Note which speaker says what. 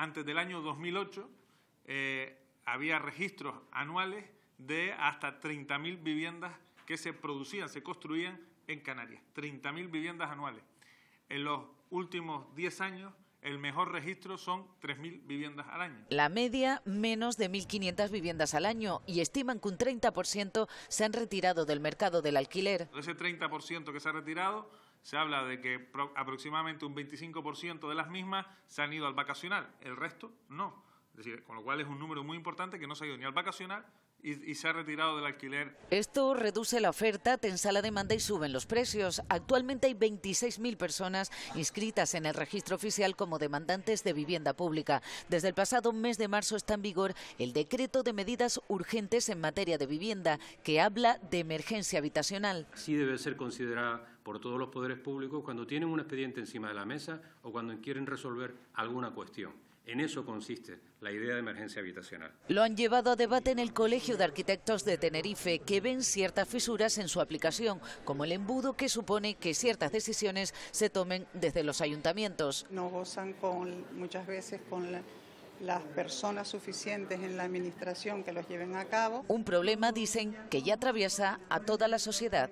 Speaker 1: antes del año 2008 eh, había registros anuales de hasta 30.000 viviendas que se producían, se construían en Canarias, 30.000 viviendas anuales. En los últimos 10 años el mejor registro son 3.000 viviendas al año.
Speaker 2: La media, menos de 1.500 viviendas al año y estiman que un 30% se han retirado del mercado del alquiler.
Speaker 1: De ese 30% que se ha retirado, se habla de que aproximadamente un 25% de las mismas se han ido al vacacional, el resto no decir, con lo cual es un número muy importante que no se ha ido ni al vacacional y, y, se ha retirado del alquiler.
Speaker 2: Esto reduce la oferta, tensa la demanda y suben los precios. Actualmente hay 26.000 personas inscritas en el registro oficial como demandantes de vivienda pública. Desde el pasado mes de marzo está en vigor el decreto de medidas urgentes en materia de vivienda, que habla de emergencia habitacional.
Speaker 3: Sí debe ser considerada por todos los poderes públicos cuando tienen un expediente encima de la mesa o cuando quieren resolver alguna cuestión. En eso consiste la idea de emergencia habitacional.
Speaker 2: Lo han llevado a debate en el Colegio de Arquitectos de Tenerife, que ven ciertas fisuras en su aplicación, como el embudo que supone que ciertas decisiones se tomen desde los ayuntamientos. No gozan con, muchas veces con las personas suficientes en la administración que los lleven a cabo. Un problema, dicen, que ya atraviesa a toda la sociedad.